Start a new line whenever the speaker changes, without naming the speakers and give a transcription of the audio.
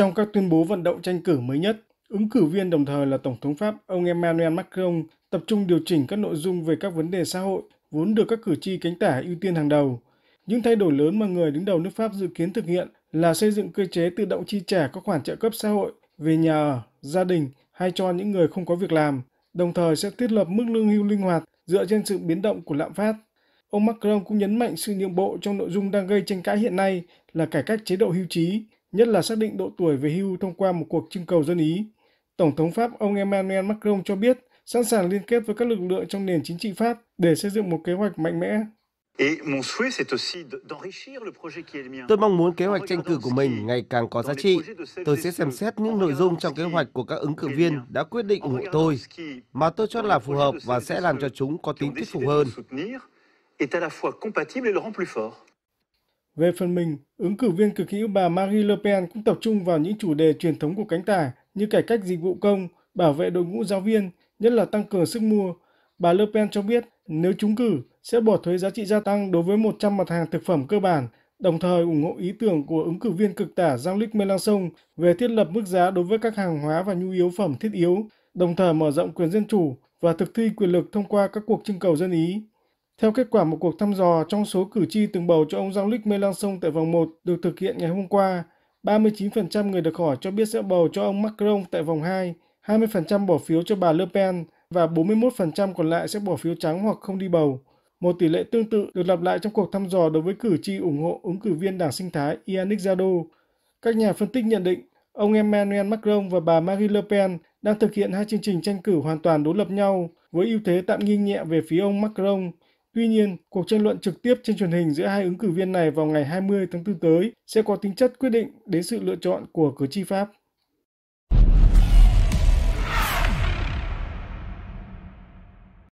Trong các tuyên bố vận động tranh cử mới nhất, ứng cử viên đồng thời là Tổng thống Pháp ông Emmanuel Macron tập trung điều chỉnh các nội dung về các vấn đề xã hội vốn được các cử tri cánh tả ưu tiên hàng đầu. Những thay đổi lớn mà người đứng đầu nước Pháp dự kiến thực hiện là xây dựng cơ chế tự động chi trả các khoản trợ cấp xã hội về nhà ở, gia đình hay cho những người không có việc làm, đồng thời sẽ thiết lập mức lương hưu linh hoạt dựa trên sự biến động của lạm phát. Ông Macron cũng nhấn mạnh sự nhượng bộ trong nội dung đang gây tranh cãi hiện nay là cải cách chế độ hưu trí, nhất là xác định độ tuổi về hưu thông qua một cuộc trưng cầu dân ý. Tổng thống Pháp ông Emmanuel Macron cho biết sẵn sàng liên kết với các lực lượng trong nền chính trị Pháp để xây dựng một kế hoạch mạnh mẽ Tôi mong muốn kế hoạch tranh cử của mình ngày càng có giá trị. Tôi sẽ xem xét những nội dung trong kế hoạch của các ứng cử viên đã quyết định ủng hộ tôi, mà tôi cho là phù hợp và sẽ làm cho chúng có tính thuyết phục hơn. Về phần mình, ứng cử viên cực hữu bà Marie Le Pen cũng tập trung vào những chủ đề truyền thống của cánh tả như cải cách dịch vụ công, bảo vệ đội ngũ giáo viên, nhất là tăng cường sức mua. Bà Le Pen cho biết nếu trúng cử sẽ bỏ thuế giá trị gia tăng đối với 100 mặt hàng thực phẩm cơ bản, đồng thời ủng hộ ý tưởng của ứng cử viên cực tả Jean-Luc Mélenchon về thiết lập mức giá đối với các hàng hóa và nhu yếu phẩm thiết yếu, đồng thời mở rộng quyền dân chủ và thực thi quyền lực thông qua các cuộc trưng cầu dân ý. Theo kết quả một cuộc thăm dò trong số cử tri từng bầu cho ông Jean-Luc Mélenchon tại vòng 1 được thực hiện ngày hôm qua, 39% người được hỏi cho biết sẽ bầu cho ông Macron tại vòng 2, 20% bỏ phiếu cho bà Le Pen và 41% còn lại sẽ bỏ phiếu trắng hoặc không đi bầu. Một tỷ lệ tương tự được lặp lại trong cuộc thăm dò đối với cử tri ủng hộ ứng cử viên đảng sinh thái Yannick Jadot. Các nhà phân tích nhận định ông Emmanuel Macron và bà Marie Le Pen đang thực hiện hai chương trình tranh cử hoàn toàn đối lập nhau với ưu thế tạm nghiêng nhẹ về phía ông Macron – Tuy nhiên, cuộc tranh luận trực tiếp trên truyền hình giữa hai ứng cử viên này vào ngày 20 tháng 4 tới sẽ có tính chất quyết định đến sự lựa chọn của cử tri Pháp.